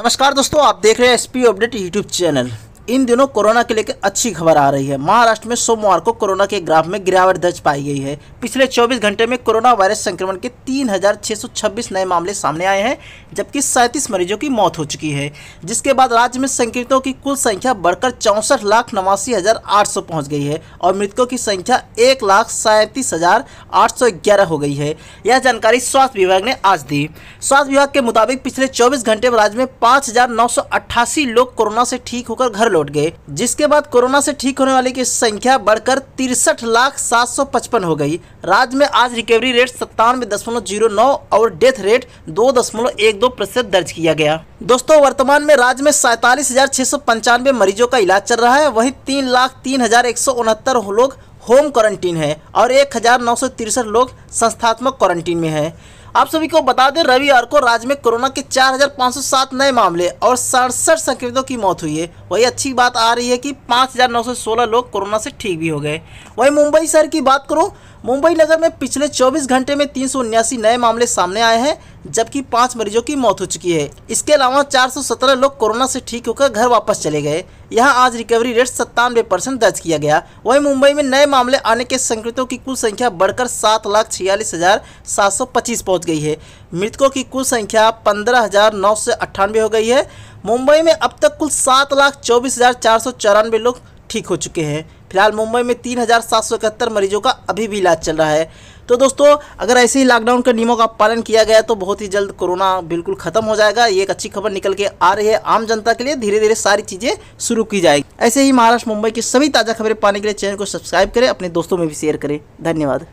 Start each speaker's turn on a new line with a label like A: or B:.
A: नमस्कार दोस्तों आप देख रहे हैं एसपी अपडेट यूट्यूब चैनल इन दिनों कोरोना के लेकर अच्छी खबर आ रही है महाराष्ट्र में सोमवार को कोरोना के ग्राफ में गिरावट दर्ज पाई गई है पिछले 24 घंटे में कोरोना वायरस संक्रमण के 3,626 नए मामले सामने आए हैं जबकि सैंतीस मरीजों की मौत हो चुकी है जिसके बाद राज्य में संक्रमितों की कुल संख्या बढ़कर चौंसठ लाख नवासी हज़ार आठ सौ पहुंच गई है और मृतकों की संख्या एक लाख सैंतीस हज़ार आठ सौ ग्यारह हो गई है यह जानकारी स्वास्थ्य विभाग ने आज दी स्वास्थ्य विभाग के मुताबिक पिछले चौबीस घंटे में राज्य में पाँच लोग कोरोना से ठीक होकर घर लौट गए जिसके बाद कोरोना से ठीक होने वाले की संख्या बढ़कर तिरसठ लाख सात सौ पचपन हो गई राज्य में आज रिकवरी रेट सत्तानवे दशमलव जीरो नौ और डेथ रेट दो दशमलव एक दो प्रतिशत दर्ज किया गया दोस्तों वर्तमान में राज्य में सैतालीस हजार छह सौ पंचानवे मरीजों का इलाज चल रहा है वही तीन लाख तीन हजार एक सौ उनहत्तर लोग होम क्वारंटीन है और एक हजार नौ सौ तिरसठ लोग संस्थात्मक क्वारंटीन में है आप सभी को बता दें रविवार को राज्य में कोरोना के 4,507 नए मामले और सड़सठ संक्रमितों की मौत हुई है वही अच्छी बात आ रही है कि 5,916 लोग कोरोना से ठीक भी हो गए वहीं मुंबई शहर की बात करो मुंबई नगर में पिछले 24 घंटे में तीन नए मामले सामने आए हैं जबकि पाँच मरीजों की मौत हो चुकी है इसके अलावा 417 लोग कोरोना से ठीक होकर घर वापस चले गए यहां आज रिकवरी रेट सत्तानवे परसेंट दर्ज किया गया वहीं मुंबई में नए मामले आने के संक्रमितों की कुल संख्या बढ़कर सात लाख छियालीस हजार सात सौ पच्चीस पहुँच गई है मृतकों की कुल संख्या पंद्रह हजार नौ सौ अट्ठानवे हो गई है मुंबई में अब तक कुल सात लाख चौबीस हजार चार सौ चौरानवे लोग ठीक हो चुके हैं फिलहाल मुंबई में तीन मरीजों का अभी भी इलाज चल रहा है तो दोस्तों अगर ऐसे ही लॉकडाउन के नियमों का पालन किया गया तो बहुत ही जल्द कोरोना बिल्कुल खत्म हो जाएगा ये एक अच्छी खबर निकल के आ रही है आम जनता के लिए धीरे धीरे सारी चीज़ें शुरू की जाएगी ऐसे ही महाराष्ट्र मुंबई की सभी ताज़ा खबरें पाने के लिए चैनल को सब्सक्राइब करें अपने दोस्तों में भी शेयर करें धन्यवाद